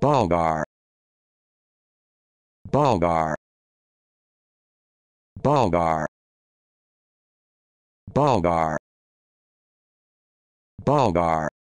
Bulgar Bulgar Bulgar Bulgar Bulgar